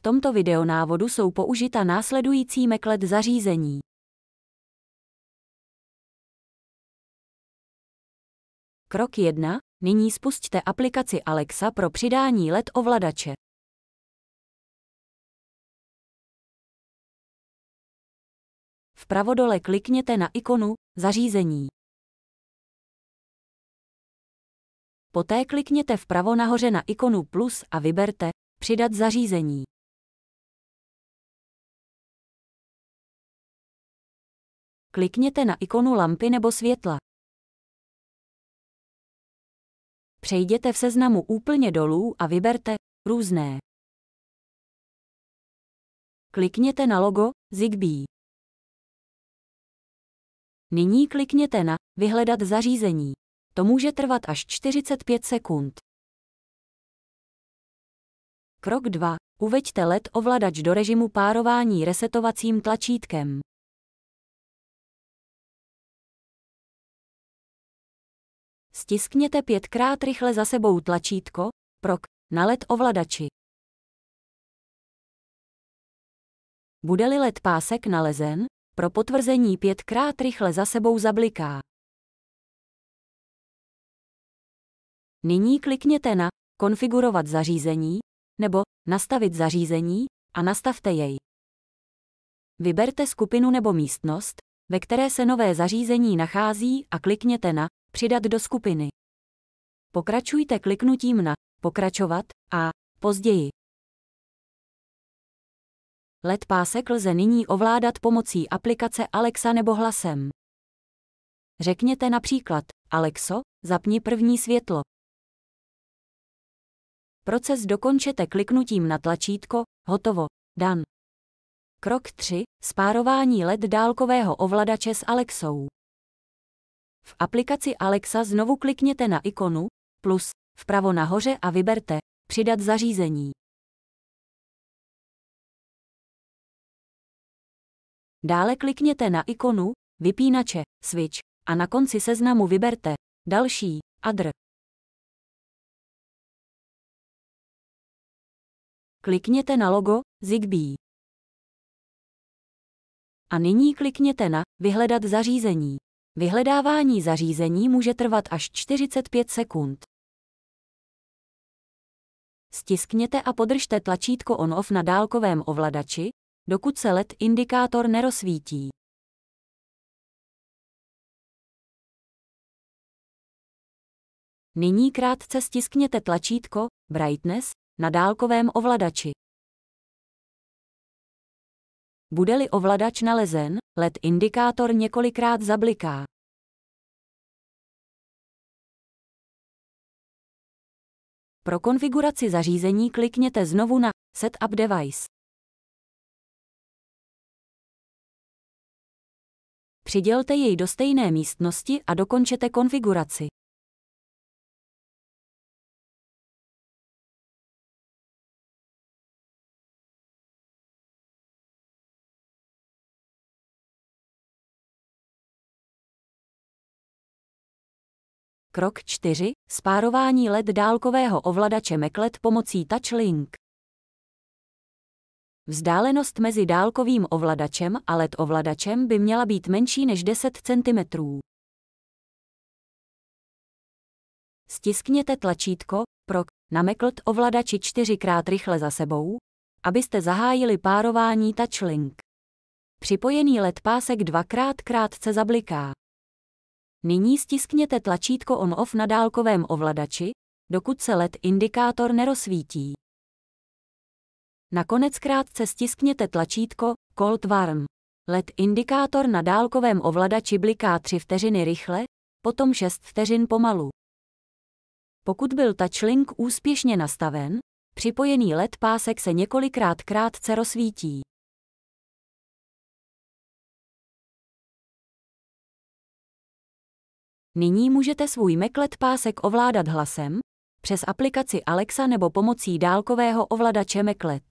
V tomto videonávodu jsou použita následující meklet zařízení. Krok 1. Nyní spusťte aplikaci Alexa pro přidání LED ovladače. V pravodole klikněte na ikonu Zařízení. Poté klikněte vpravo nahoře na ikonu plus a vyberte Přidat zařízení. klikněte na ikonu lampy nebo světla. Přejděte v seznamu úplně dolů a vyberte různé. Klikněte na logo Zigbee. Nyní klikněte na Vyhledat zařízení. To může trvat až 45 sekund. Krok 2. Uveďte LED ovladač do režimu párování resetovacím tlačítkem. stiskněte pětkrát rychle za sebou tlačítko PROK na LED ovladači. Bude-li LED pásek nalezen, pro potvrzení pětkrát rychle za sebou zabliká. Nyní klikněte na Konfigurovat zařízení nebo Nastavit zařízení a nastavte jej. Vyberte skupinu nebo místnost, ve které se nové zařízení nachází a klikněte na Přidat do skupiny. Pokračujte kliknutím na Pokračovat a Později. LED pásek lze nyní ovládat pomocí aplikace Alexa nebo hlasem. Řekněte například, Alexo, zapni první světlo. Proces dokončete kliknutím na tlačítko Hotovo, dan. Krok 3. Spárování LED dálkového ovladače s Alexou. V aplikaci Alexa znovu klikněte na ikonu plus vpravo nahoře a vyberte Přidat zařízení. Dále klikněte na ikonu Vypínače switch a na konci seznamu vyberte Další adr. Klikněte na logo Zigbee. A nyní klikněte na Vyhledat zařízení. Vyhledávání zařízení může trvat až 45 sekund. Stiskněte a podržte tlačítko on-off na dálkovém ovladači, dokud se LED indikátor nerozsvítí. Nyní krátce stiskněte tlačítko Brightness na dálkovém ovladači. Bude-li ovladač nalezen, LED indikátor několikrát zabliká. Pro konfiguraci zařízení klikněte znovu na Setup device. Přidělte jej do stejné místnosti a dokončete konfiguraci. Krok 4. Spárování LED dálkového ovladače Meklet pomocí TouchLink. Vzdálenost mezi dálkovým ovladačem a LED ovladačem by měla být menší než 10 cm. Stiskněte tlačítko PROK na Meklet ovladači čtyřikrát rychle za sebou, abyste zahájili párování TouchLink. Připojený LED pásek dvakrát krátce zabliká. Nyní stiskněte tlačítko on-off na dálkovém ovladači, dokud se LED indikátor nerozsvítí. Nakonec krátce stiskněte tlačítko Cold Warm. LED indikátor na dálkovém ovladači bliká 3 vteřiny rychle, potom 6 vteřin pomalu. Pokud byl TouchLink úspěšně nastaven, připojený LED pásek se několikrát krátce rozsvítí. Nyní můžete svůj Meklet pásek ovládat hlasem přes aplikaci Alexa nebo pomocí dálkového ovladače Meklet.